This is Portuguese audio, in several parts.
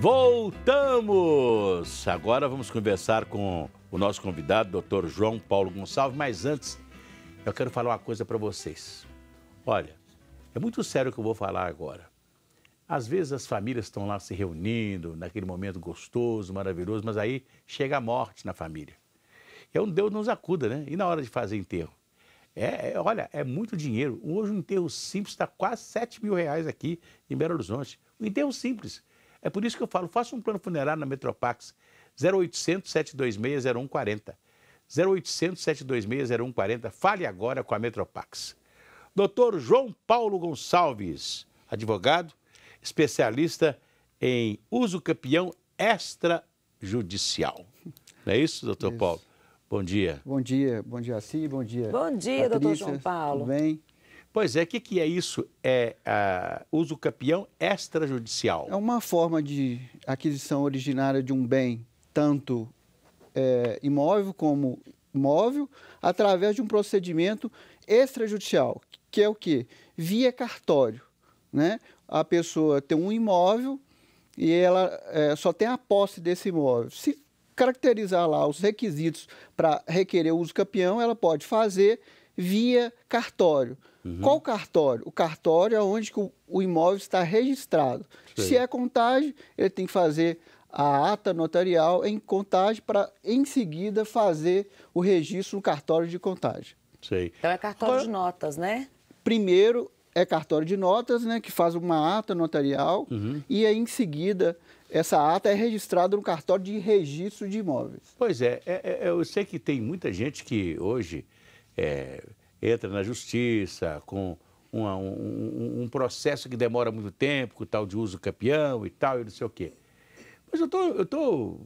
Voltamos! Agora vamos conversar com o nosso convidado, Dr. João Paulo Gonçalves, mas antes eu quero falar uma coisa para vocês. Olha, é muito sério o que eu vou falar agora. Às vezes as famílias estão lá se reunindo, naquele momento gostoso, maravilhoso, mas aí chega a morte na família. É um Deus nos acuda, né? E na hora de fazer enterro? É, é olha, é muito dinheiro. Hoje um enterro simples está quase 7 mil reais aqui em Belo Horizonte. Um enterro simples. É por isso que eu falo, faça um plano funerário na Metropax, 0800 726 0140. 0800 726 0140. Fale agora com a Metropax. Doutor João Paulo Gonçalves, advogado, especialista em uso campeão extrajudicial. Não é isso, doutor isso. Paulo? Bom dia. Bom dia, bom dia a si, bom dia. Bom dia, Patrícia, doutor João Paulo. Tudo bem? Pois é, o que, que é isso? É uh, uso campeão extrajudicial. É uma forma de aquisição originária de um bem, tanto é, imóvel como móvel, através de um procedimento extrajudicial, que é o quê? Via cartório. Né? A pessoa tem um imóvel e ela é, só tem a posse desse imóvel. Se caracterizar lá os requisitos para requerer o uso campeão, ela pode fazer via cartório. Uhum. Qual cartório? O cartório é onde o, o imóvel está registrado. Sei. Se é contagem, ele tem que fazer a ata notarial em contagem para, em seguida, fazer o registro no cartório de contagem. Sei. Então é cartório Agora, de notas, né? Primeiro é cartório de notas, né, que faz uma ata notarial uhum. e aí, em seguida essa ata é registrada no cartório de registro de imóveis. Pois é, é, é eu sei que tem muita gente que hoje é, entra na justiça com uma, um, um, processo que demora muito tempo, com tal de uso campeão e tal, e não sei o quê. Mas eu tô, eu tô,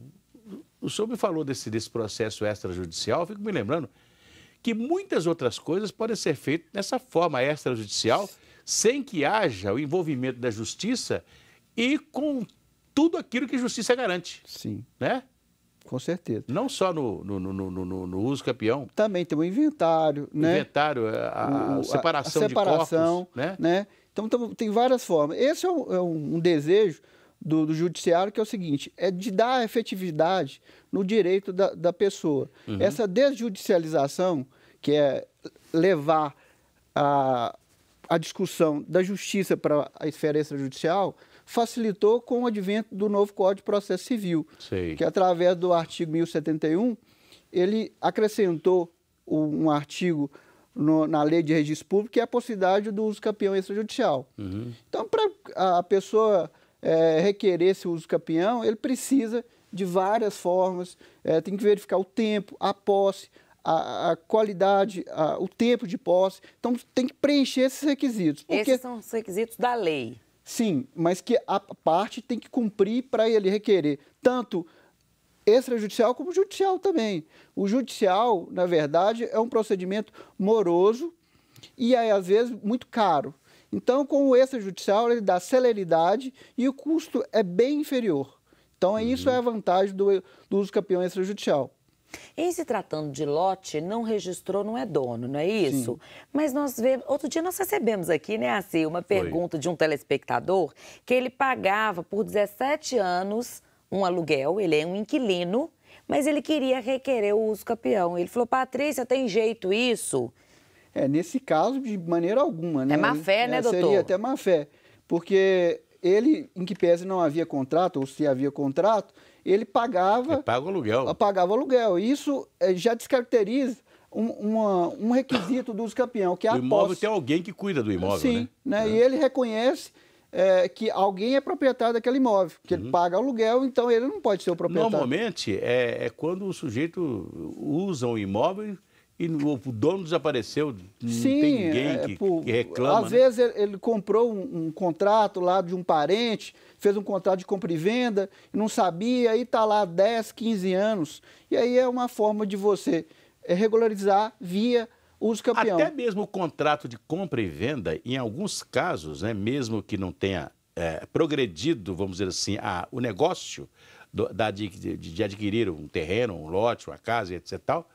o senhor me falou desse, desse processo extrajudicial, fico me lembrando que muitas outras coisas podem ser feitas dessa forma extrajudicial, sem que haja o envolvimento da justiça e com tudo aquilo que a justiça garante. Sim. Né? Com certeza. Não só no, no, no, no, no uso campeão. Também tem o inventário, né? Inventário, é, a, o, separação, a separação de corpos, né? né? Então, tem várias formas. Esse é um, é um desejo do, do, judiciário que é o seguinte, é de dar efetividade no direito da, da pessoa. Uhum. Essa desjudicialização, que é levar a, a discussão da justiça para a esfera extrajudicial, judicial facilitou com o advento do novo Código de Processo Civil, Sei. que através do artigo 1071, ele acrescentou um artigo no, na lei de registro público, que é a possibilidade do uso campeão extrajudicial. Uhum. Então, para a pessoa é, requerer esse uso campeão, ele precisa de várias formas, é, tem que verificar o tempo, a posse, a, a qualidade, a, o tempo de posse. Então, tem que preencher esses requisitos. Porque... Esses são os requisitos da lei. Sim, mas que a parte tem que cumprir para ele requerer tanto extrajudicial como judicial também. O judicial, na verdade, é um procedimento moroso e aí, às vezes muito caro. Então, com o extrajudicial, ele dá celeridade e o custo é bem inferior. Então, uhum. isso é a vantagem do, do uso campeão extrajudicial. Em se tratando de lote, não registrou, não é dono, não é isso? Sim. Mas nós vemos. Outro dia nós recebemos aqui, né, assim, uma pergunta Foi. de um telespectador que ele pagava por 17 anos um aluguel, ele é um inquilino, mas ele queria requerer o uso campeão. Ele falou, Patrícia, tem jeito isso? É, nesse caso, de maneira alguma, é né? É má fé, né, é, doutor? Seria até má fé. Porque ele, em que pese não havia contrato, ou se havia contrato, ele pagava. Ele paga o aluguel. Pagava o aluguel. Isso eh, já descaracteriza um, uma, um requisito dos campeões, campeão, que é a O imóvel posse. tem alguém que cuida do imóvel, Sim, né? né? É. E ele reconhece é, que alguém é proprietário daquele imóvel, que uhum. ele paga aluguel, então ele não pode ser o proprietário. Normalmente é, é quando o sujeito usa um imóvel e o dono desapareceu, não Sim, tem ninguém é, que, por, que, reclama. Às né? vezes ele, ele comprou um, um, contrato lá de um parente, fez um contrato de compra e venda, não sabia, e está lá 10, 15 anos. E aí é uma forma de você eh, regularizar via os campeão. Até mesmo o contrato de compra e venda, em alguns casos, né, mesmo que não tenha é, progredido, vamos dizer assim, a, o negócio do, da, de, de, adquirir um terreno, um lote, uma casa, etc. Tal,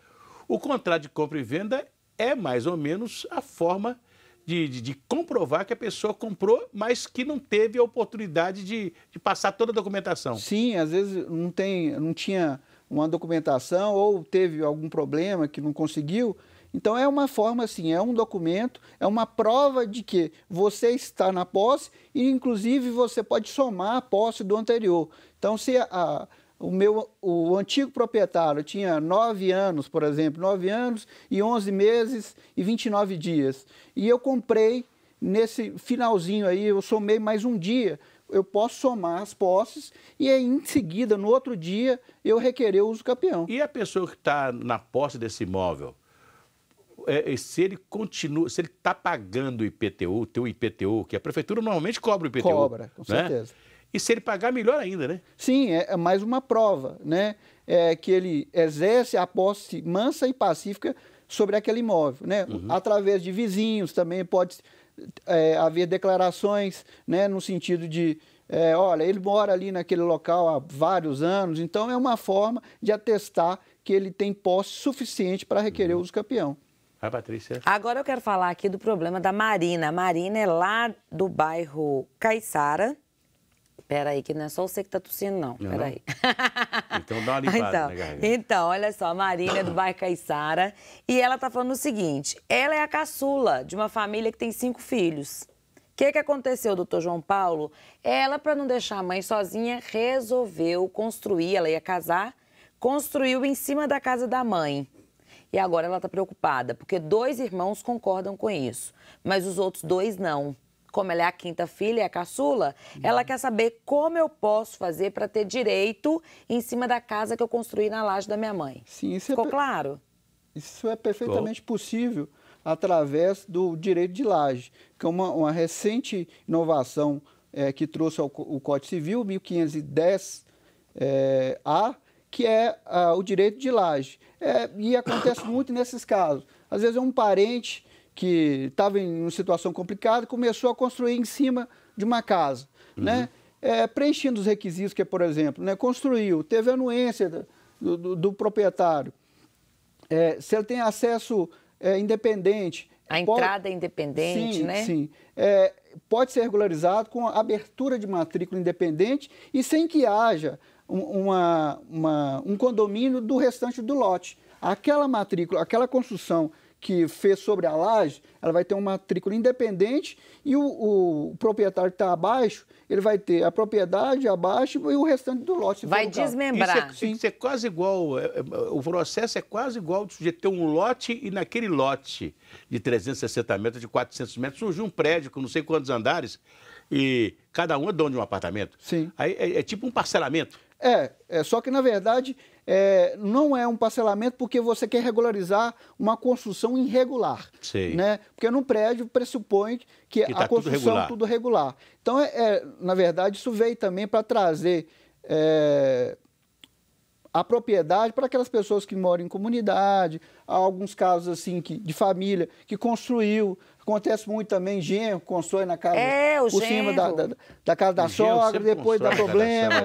o contrato de compra e venda é mais ou menos a forma de, de, de, comprovar que a pessoa comprou, mas que não teve a oportunidade de, de, passar toda a documentação. Sim, às vezes não, tem, não tinha uma documentação ou teve algum problema que não conseguiu. Então é uma forma assim, é um documento, é uma prova de que você está na posse e inclusive você pode somar a posse do anterior. Então se a, a o meu o antigo proprietário tinha nove anos, por exemplo, nove anos e onze meses e 29 dias. E eu comprei nesse finalzinho aí, eu somei mais um dia. Eu posso somar as posses e aí, em seguida, no outro dia, eu requerer o uso campeão. E a pessoa que está na posse desse imóvel, é, é, se ele continua, se ele está pagando o IPTU, o teu IPTU, que a prefeitura normalmente cobra o IPTU. Cobra, com né? certeza. E se ele pagar, melhor ainda, né? Sim, é, é mais uma prova, né? É que ele exerce a posse mansa e pacífica sobre aquele imóvel, né? Uhum. Através de vizinhos também pode é, haver declarações, né? No sentido de, é, olha, ele mora ali naquele local há vários anos, então é uma forma de atestar que ele tem posse suficiente para requerer uhum. o uso campeão. Vai, Patrícia. Agora eu quero falar aqui do problema da Marina. A Marina é lá do bairro Caiçara, Pera aí, que não é só você que tá tossindo, não. não aí. Então dá uma então, limpada então, né, na Então, olha só, a Marília é do bairro Caiçara e ela tá falando o seguinte, ela é a caçula de uma família que tem cinco filhos. O que, que aconteceu, doutor João Paulo? Ela, para não deixar a mãe sozinha, resolveu construir, ela ia casar, construiu em cima da casa da mãe. E agora ela está preocupada, porque dois irmãos concordam com isso, mas os outros dois não como ela é a quinta filha, é a caçula, uhum. ela quer saber como eu posso fazer para ter direito em cima da casa que eu construí na laje da minha mãe. Sim, isso é Ficou é claro? Isso é perfeitamente Bom. possível através do direito de laje, que é uma, uma recente inovação é, que trouxe ao, o Código Civil, 1510-A, é, que é a, ah, o direito de laje. É, e acontece muito nesses casos. Às vezes é um parente que estava em uma situação complicada, começou a construir em cima de uma casa, uhum. né? É, preenchendo os requisitos que, é por exemplo, né, construiu, teve anuência do, do, do proprietário, é, se ele tem acesso é, independente. A pode... entrada é independente, sim, né? Sim, é, pode ser regularizado com abertura de matrícula independente e sem que haja uma, uma, um condomínio do restante do lote. Aquela matrícula, aquela construção que fez sobre a laje, ela vai ter uma matrícula independente e o, o, o proprietário que está abaixo, ele vai ter a propriedade abaixo e o restante do lote. Vai desmembrar. Isso é, isso é, quase igual, é, é, o processo é quase igual de sujeito ter um lote e naquele lote de 360 metros, de 400 metros, surgiu um prédio com não sei quantos andares e cada um é dono de um apartamento. Sim. Aí é, é tipo um parcelamento. É, é só que na verdade é, não é um parcelamento porque você quer regularizar uma construção irregular. Sim. Né? Porque num prédio pressupõe que, que a tá construção tudo regular. tudo regular. Então, é, é, na verdade, isso veio também para trazer é, a propriedade para aquelas pessoas que moram em comunidade, há alguns casos assim que, de família que construiu. Acontece muito também, genro constrói na casa, é, por genro. cima da, da, da casa da o sogra, depois dá problema.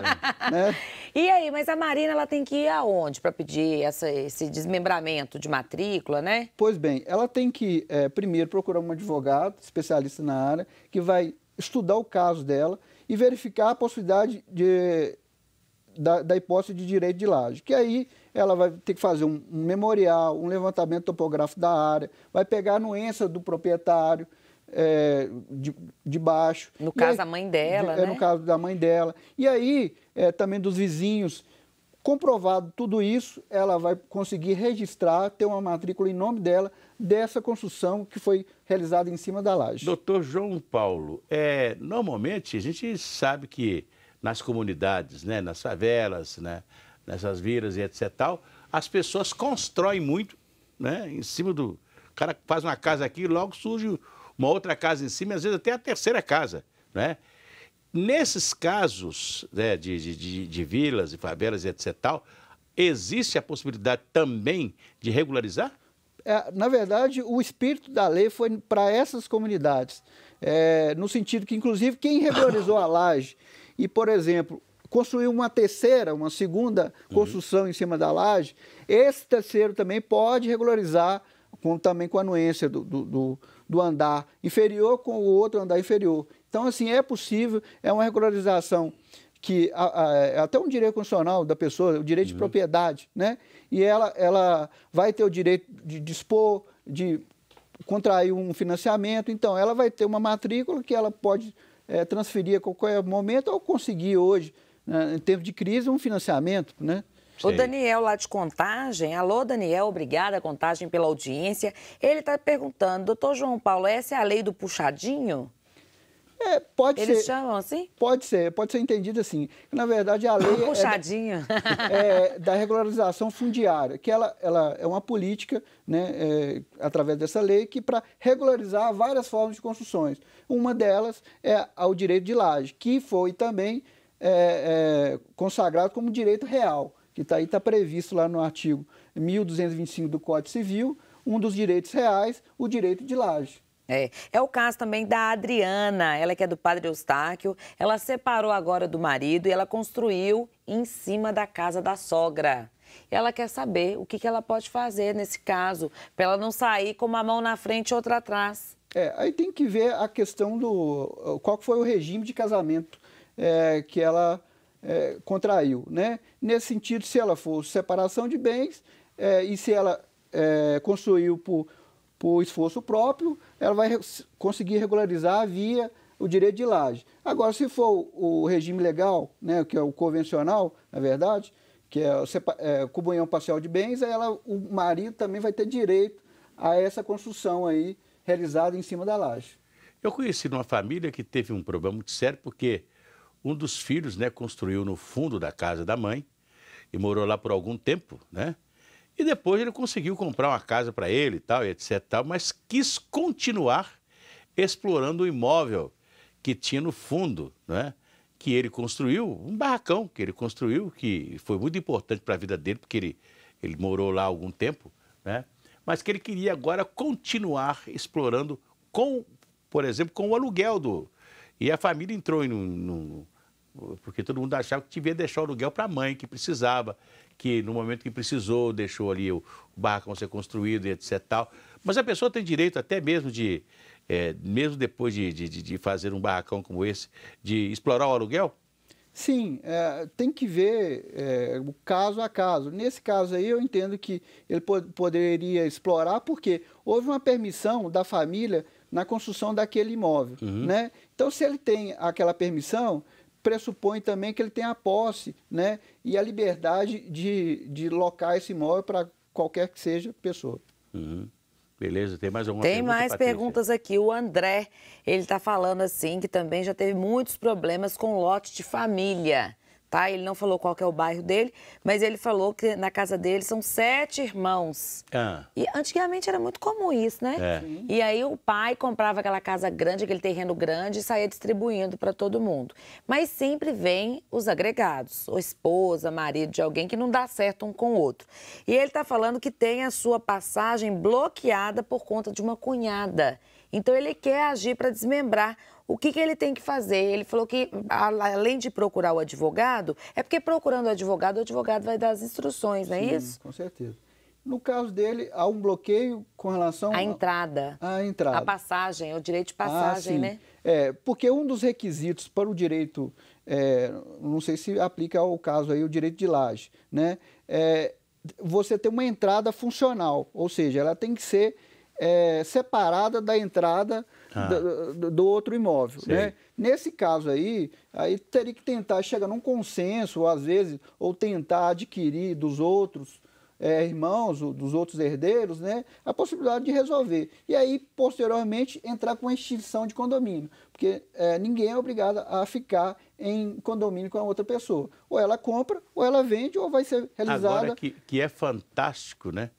Né? né? E aí, mas a Marina ela tem que ir aonde para pedir essa, esse desmembramento de matrícula, né? Pois bem, ela tem que é, primeiro procurar um advogado especialista na área que vai estudar o caso dela e verificar a possibilidade de, da, da hipótese de direito de laje. Que aí ela vai ter que fazer um, um memorial, um levantamento topográfico da área, vai pegar a anuência do proprietário, é, de, de baixo. No e caso da mãe dela, de, né? É, no né? caso da mãe dela. E aí, é, também dos vizinhos. Comprovado tudo isso, ela vai conseguir registrar, ter uma matrícula em nome dela, dessa construção que foi realizada em cima da laje. Doutor João Paulo, é, normalmente a gente sabe que nas comunidades, né, nas favelas, né, nessas viras e etc. Tal, as pessoas constroem muito né, em cima do. O cara faz uma casa aqui logo surge uma outra casa em cima, às vezes até a terceira casa, né? Nesses casos né, de, de, de, de vilas e favelas e etc tal, existe a possibilidade também de regularizar? É, na verdade, o espírito da lei foi para essas comunidades, é, no sentido que, inclusive, quem regularizou a laje e, por exemplo, construiu uma terceira, uma segunda uhum. construção uhum. em cima da laje, esse terceiro também pode regularizar, com, também com a anuência do, do, do do andar inferior com o outro andar inferior. Então, assim, é possível, é uma regularização que a, a, é até um direito constitucional da pessoa, o direito uhum. de propriedade, né? E ela, ela vai ter o direito de dispor, de contrair um financiamento, então ela vai ter uma matrícula que ela pode é, transferir a qualquer momento ou conseguir hoje, né, em tempo de crise, um financiamento, né? Sim. O Daniel lá de Contagem, alô Daniel, obrigada Contagem pela audiência. Ele está perguntando, doutor João Paulo, essa é a lei do puxadinho? É, pode Eles ser. chamam assim? Pode ser, pode ser entendido assim. Na verdade, a lei. Puxadinha. É, é, da regularização fundiária, que ela, ela é uma política, né, é, através dessa lei, que para regularizar várias formas de construções. Uma delas é ao direito de laje, que foi também é, é, consagrado como direito real que está aí, está previsto lá no artigo 1225 do Código Civil, um dos direitos reais, o direito de laje. É, é o caso também da Adriana, ela que é do Padre Eustáquio, ela separou agora do marido e ela construiu em cima da casa da sogra. Ela quer saber o que, ela pode fazer nesse caso, para ela não sair com uma mão na frente e outra atrás. É, aí tem que ver a questão do qual foi o regime de casamento é, que ela é, contraiu. Né? Nesse sentido, se ela for separação de bens é, e se ela é, construiu por, por esforço próprio, ela vai conseguir regularizar via o direito de laje. Agora, se for o regime legal, né, que é o convencional, na verdade, que é o é, comunhão parcial de bens, ela, o marido também vai ter direito a essa construção aí realizada em cima da laje. Eu conheci uma família que teve um problema muito sério porque um dos filhos, né, construiu no fundo da casa da mãe e morou lá por algum tempo, né? E depois ele conseguiu comprar uma casa para ele e tal, etc, tal, mas quis continuar explorando o imóvel que tinha no fundo, né? Que ele construiu, um barracão que ele construiu, que foi muito importante para a vida dele, porque ele, ele morou lá algum tempo, né? Mas que ele queria agora continuar explorando com, por exemplo, com o aluguel do. E a família entrou em um, porque todo mundo achava que devia deixar o aluguel para a mãe, que precisava, que no momento que precisou, deixou ali o, o barracão ser construído e etc. Tal. Mas a pessoa tem direito até mesmo de, é, mesmo depois de, de, de, fazer um barracão como esse, de explorar o aluguel? Sim, é, tem que ver é, o caso a caso. Nesse caso aí, eu entendo que ele poderia explorar, porque houve uma permissão da família na construção daquele imóvel. Uhum. Né? Então, se ele tem aquela permissão, pressupõe também que ele tem a posse né, e a liberdade de, de locar esse imóvel para qualquer que seja pessoa. Uhum. Beleza, tem mais alguma Tem pergunta, mais Patrícia? perguntas aqui. O André, ele está falando assim que também já teve muitos problemas com lote de família tá? Ele não falou qual é o bairro dele, mas ele falou que na casa dele são sete irmãos. Ah. E antigamente era muito comum isso, né? É. E aí o pai comprava aquela casa grande, aquele terreno grande e saía distribuindo para todo mundo. Mas sempre vem os agregados, ou esposa, marido de alguém que não dá certo um com o outro. E ele está falando que tem a sua passagem bloqueada por conta de uma cunhada então ele quer agir para desmembrar. O que, que ele tem que fazer? Ele falou que, além de procurar o advogado, é porque procurando o advogado, o advogado vai dar as instruções, não é Sim, isso? Com certeza. No caso dele, há um bloqueio com relação à entrada. À entrada. A passagem, o direito de ah, passagem, ah, né? É, porque um dos requisitos para o direito, é, não sei se aplica ao caso aí o direito de laje, né? É você ter uma entrada funcional, ou seja, ela tem que ser é, separada da entrada ah. do, do, outro imóvel. Né? Nesse caso aí, aí teria que tentar chegar num consenso, ou às vezes, ou tentar adquirir dos outros é, irmãos, dos outros herdeiros, né, a possibilidade de resolver. E aí, posteriormente, entrar com a extinção de condomínio, porque é, ninguém é obrigado a ficar em condomínio com a outra pessoa. Ou ela compra, ou ela vende, ou vai ser realizada. Agora, que, que é fantástico, né?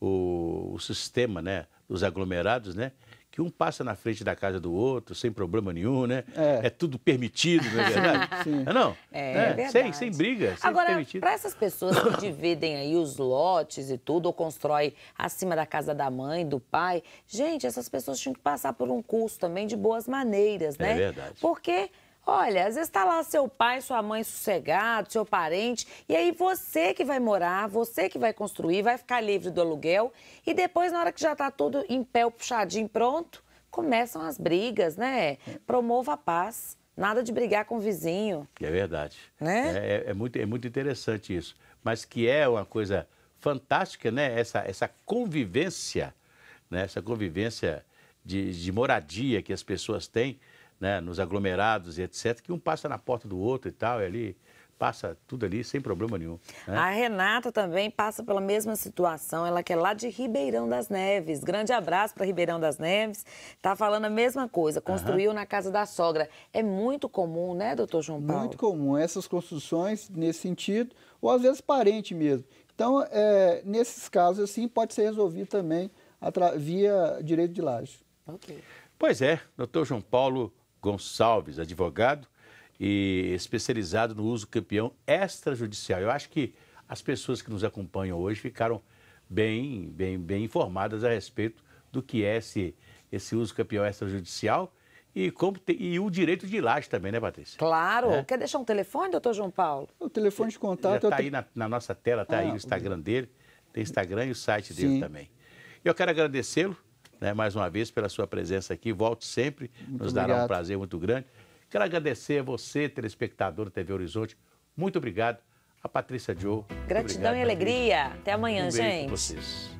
o, o sistema né, dos aglomerados, né? que um passa na frente da casa do outro, sem problema nenhum, né? É, é tudo permitido, não é verdade? É, sim. Não? É, é, é verdade. Sem, sem briga, sem Agora, para essas pessoas que dividem aí os lotes e tudo, ou constrói acima da casa da mãe, do pai, gente, essas pessoas tinham que passar por um curso também de boas maneiras, é né? É verdade. Porque Olha, às vezes está lá seu pai, sua mãe sossegado, seu parente, e aí você que vai morar, você que vai construir, vai ficar livre do aluguel, e depois, na hora que já está tudo em pé, puxadinho, pronto, começam as brigas, né? Promova a paz. Nada de brigar com o vizinho. É verdade. Né? É, é, é muito, é muito interessante isso. Mas que é uma coisa fantástica, né? Essa, essa convivência, né? essa convivência de, de moradia que as pessoas têm né, nos aglomerados e etc., que um passa na porta do outro e tal, e ali passa tudo ali sem problema nenhum. Né? A Renata também passa pela mesma situação, ela que é lá de Ribeirão das Neves. Grande abraço para Ribeirão das Neves. Tá falando a mesma coisa, construiu uhum. na casa da sogra. É muito comum, né, doutor João Paulo? Muito comum essas construções nesse sentido, ou às vezes parente mesmo. Então, é, nesses casos, assim, pode ser resolvido também via direito de laje. Ok. Pois é, doutor João Paulo Gonçalves, advogado e especializado no uso campeão extrajudicial. Eu acho que as pessoas que nos acompanham hoje ficaram bem, bem, bem informadas a respeito do que é esse, esse uso campeão extrajudicial e, como te, e o direito de laje também, né, Patrícia? Claro. É. Quer deixar um telefone, doutor João Paulo? O telefone de contato... Está te... aí na, na, nossa tela, está ah, aí o Instagram dele, tem Instagram e o site Sim. dele também. Eu quero agradecê-lo né, mais uma vez pela sua presença aqui. Volte sempre, muito nos dará um prazer muito grande. Quero agradecer a você, telespectador da TV Horizonte. Muito obrigado. A Patrícia Joe. Gratidão obrigado, e alegria. Até amanhã, um gente.